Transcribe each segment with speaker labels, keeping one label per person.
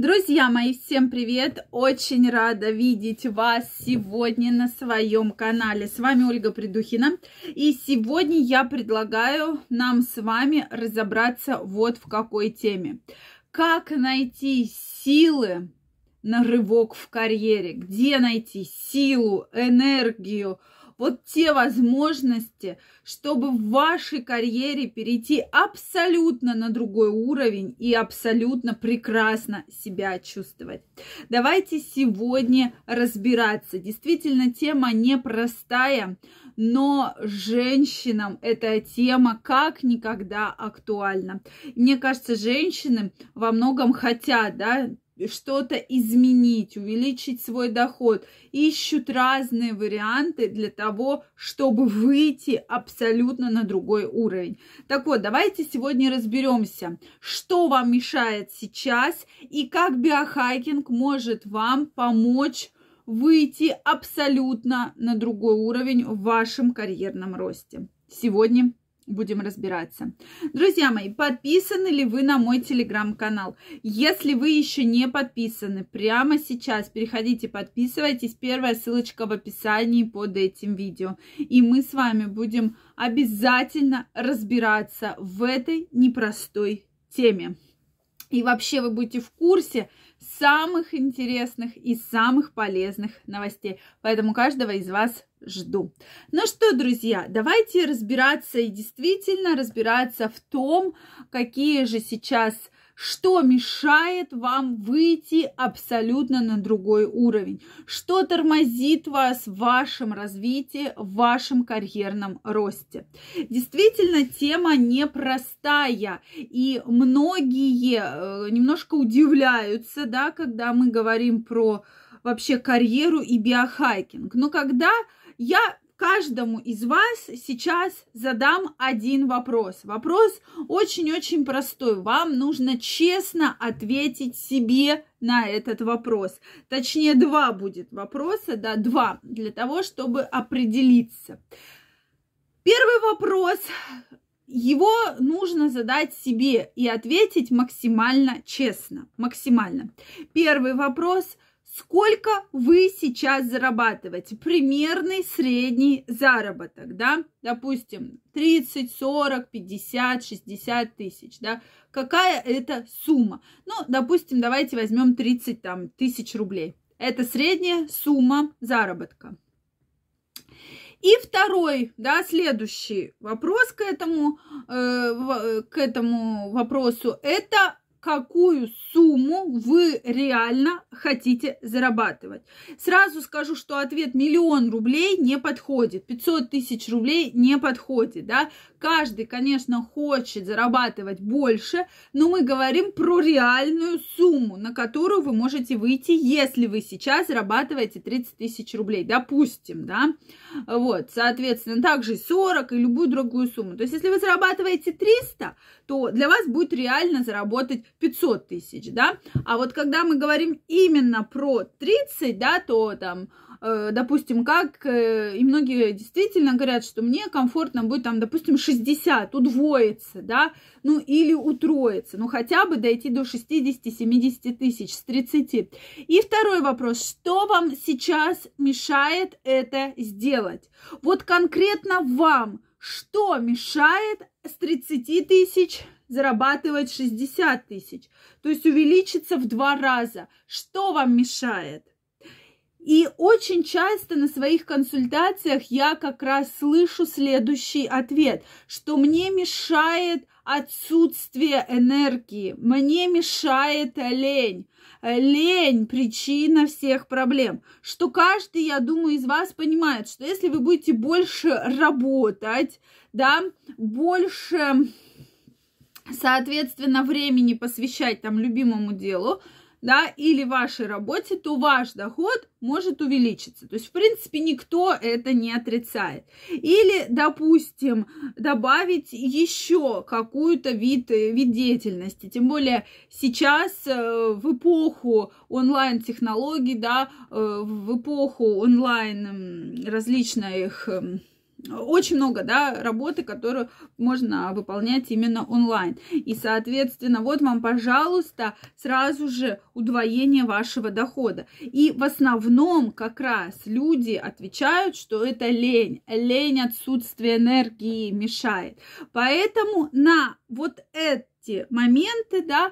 Speaker 1: Друзья мои, всем привет! Очень рада видеть вас сегодня на своем канале. С вами Ольга Придухина. И сегодня я предлагаю нам с вами разобраться вот в какой теме. Как найти силы на рывок в карьере? Где найти силу, энергию, энергию? вот те возможности, чтобы в вашей карьере перейти абсолютно на другой уровень и абсолютно прекрасно себя чувствовать. Давайте сегодня разбираться. Действительно, тема непростая, но женщинам эта тема как никогда актуальна. Мне кажется, женщины во многом хотят, да, что-то изменить, увеличить свой доход, ищут разные варианты для того, чтобы выйти абсолютно на другой уровень. Так вот, давайте сегодня разберемся, что вам мешает сейчас и как биохайкинг может вам помочь выйти абсолютно на другой уровень в вашем карьерном росте. Сегодня будем разбираться. Друзья мои, подписаны ли вы на мой телеграм-канал? Если вы еще не подписаны, прямо сейчас переходите, подписывайтесь. Первая ссылочка в описании под этим видео. И мы с вами будем обязательно разбираться в этой непростой теме. И вообще вы будете в курсе, самых интересных и самых полезных новостей. Поэтому каждого из вас жду. Ну что, друзья, давайте разбираться и действительно разбираться в том, какие же сейчас что мешает вам выйти абсолютно на другой уровень? Что тормозит вас в вашем развитии, в вашем карьерном росте? Действительно, тема непростая, и многие э, немножко удивляются, да, когда мы говорим про вообще карьеру и биохайкинг. Но когда я каждому из вас сейчас задам один вопрос. Вопрос очень-очень простой. Вам нужно честно ответить себе на этот вопрос. Точнее, два будет вопроса, да, два, для того, чтобы определиться. Первый вопрос его нужно задать себе и ответить максимально честно. Максимально. Первый вопрос – сколько вы сейчас зарабатываете, примерный средний заработок, да, допустим, 30, 40, 50, 60 тысяч, да, какая это сумма? Ну, допустим, давайте возьмем 30 там, тысяч рублей. Это средняя сумма заработка. И второй, да, следующий вопрос к этому, э, к этому вопросу, это какую сумму вы реально хотите зарабатывать. Сразу скажу, что ответ миллион рублей не подходит, 500 тысяч рублей не подходит, да. Каждый, конечно, хочет зарабатывать больше, но мы говорим про реальную сумму, на которую вы можете выйти, если вы сейчас зарабатываете 30 тысяч рублей, допустим, да. Вот, соответственно, также 40 и любую другую сумму. То есть, если вы зарабатываете 300, то для вас будет реально заработать 500 тысяч, да. А вот когда мы говорим именно про 30, да, то там Э, допустим, как, э, и многие действительно говорят, что мне комфортно будет там, допустим, 60, удвоиться, да, ну или утроиться, ну хотя бы дойти до 60-70 тысяч с 30. И второй вопрос, что вам сейчас мешает это сделать? Вот конкретно вам, что мешает с 30 тысяч зарабатывать 60 тысяч, то есть увеличиться в два раза. Что вам мешает? И очень часто на своих консультациях я как раз слышу следующий ответ, что мне мешает отсутствие энергии, мне мешает лень. Лень – причина всех проблем. Что каждый, я думаю, из вас понимает, что если вы будете больше работать, да, больше, соответственно, времени посвящать там любимому делу – да, или вашей работе, то ваш доход может увеличиться. То есть, в принципе, никто это не отрицает. Или, допустим, добавить еще какую-то вид, вид деятельности. Тем более сейчас э, в эпоху онлайн-технологий, да, э, в эпоху онлайн различных эм, очень много да, работы, которую можно выполнять именно онлайн. И, соответственно, вот вам, пожалуйста, сразу же удвоение вашего дохода. И в основном как раз люди отвечают, что это лень. Лень, отсутствие энергии мешает. Поэтому на вот это эти моменты, да,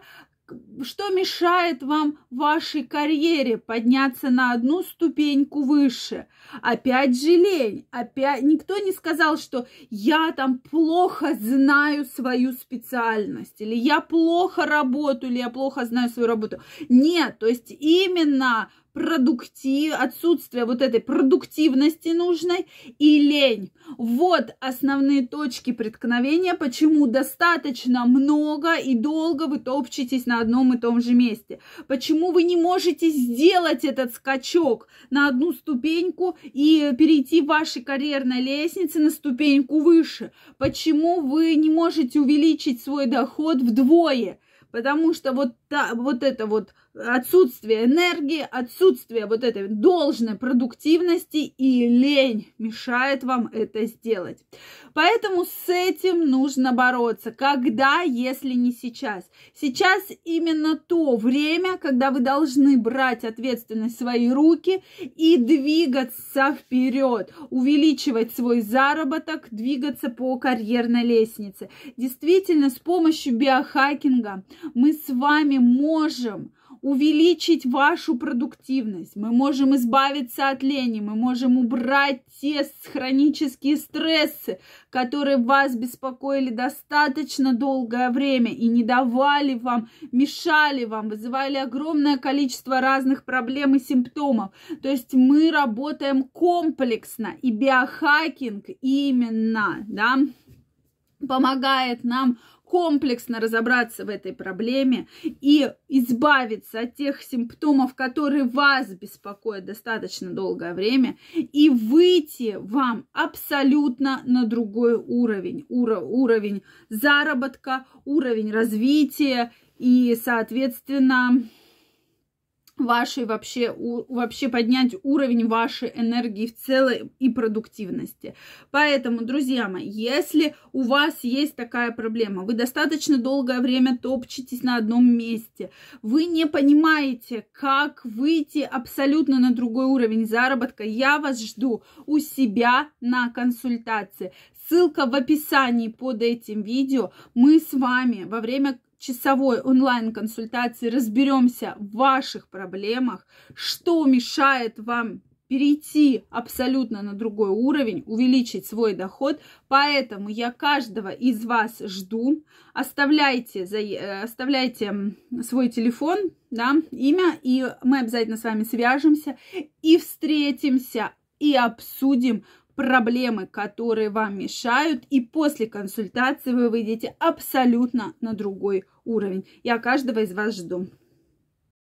Speaker 1: что мешает вам в вашей карьере подняться на одну ступеньку выше? Опять же лень. Опять... Никто не сказал, что я там плохо знаю свою специальность, или я плохо работаю, или я плохо знаю свою работу. Нет, то есть именно продуктив, отсутствие вот этой продуктивности нужной и лень. Вот основные точки преткновения, почему достаточно много и долго вы топчетесь на одном и том же месте. Почему вы не можете сделать этот скачок на одну ступеньку и перейти в вашей карьерной лестнице на ступеньку выше. Почему вы не можете увеличить свой доход вдвое. Потому что вот, та, вот это вот отсутствие энергии, отсутствие вот этой должной продуктивности и лень мешает вам это сделать. Поэтому с этим нужно бороться. Когда, если не сейчас? Сейчас именно то время, когда вы должны брать ответственность в свои руки и двигаться вперед, увеличивать свой заработок, двигаться по карьерной лестнице. Действительно, с помощью биохакинга мы с вами можем увеличить вашу продуктивность, мы можем избавиться от лени, мы можем убрать те хронические стрессы, которые вас беспокоили достаточно долгое время и не давали вам, мешали вам, вызывали огромное количество разных проблем и симптомов. То есть мы работаем комплексно, и биохакинг именно, да, помогает нам комплексно разобраться в этой проблеме и избавиться от тех симптомов, которые вас беспокоят достаточно долгое время, и выйти вам абсолютно на другой уровень, уро- уровень заработка, уровень развития и, соответственно, вашей вообще, у, вообще поднять уровень вашей энергии в целом и продуктивности. Поэтому, друзья мои, если у вас есть такая проблема, вы достаточно долгое время топчетесь на одном месте, вы не понимаете, как выйти абсолютно на другой уровень заработка, я вас жду у себя на консультации. Ссылка в описании под этим видео. Мы с вами во время часовой онлайн-консультации разберемся в ваших проблемах, что мешает вам перейти абсолютно на другой уровень, увеличить свой доход. Поэтому я каждого из вас жду. Оставляйте, за э, оставляйте свой телефон, да, имя, и мы обязательно с вами свяжемся и встретимся и обсудим проблемы, которые вам мешают, и после консультации вы выйдете абсолютно на другой уровень. Я каждого из вас жду.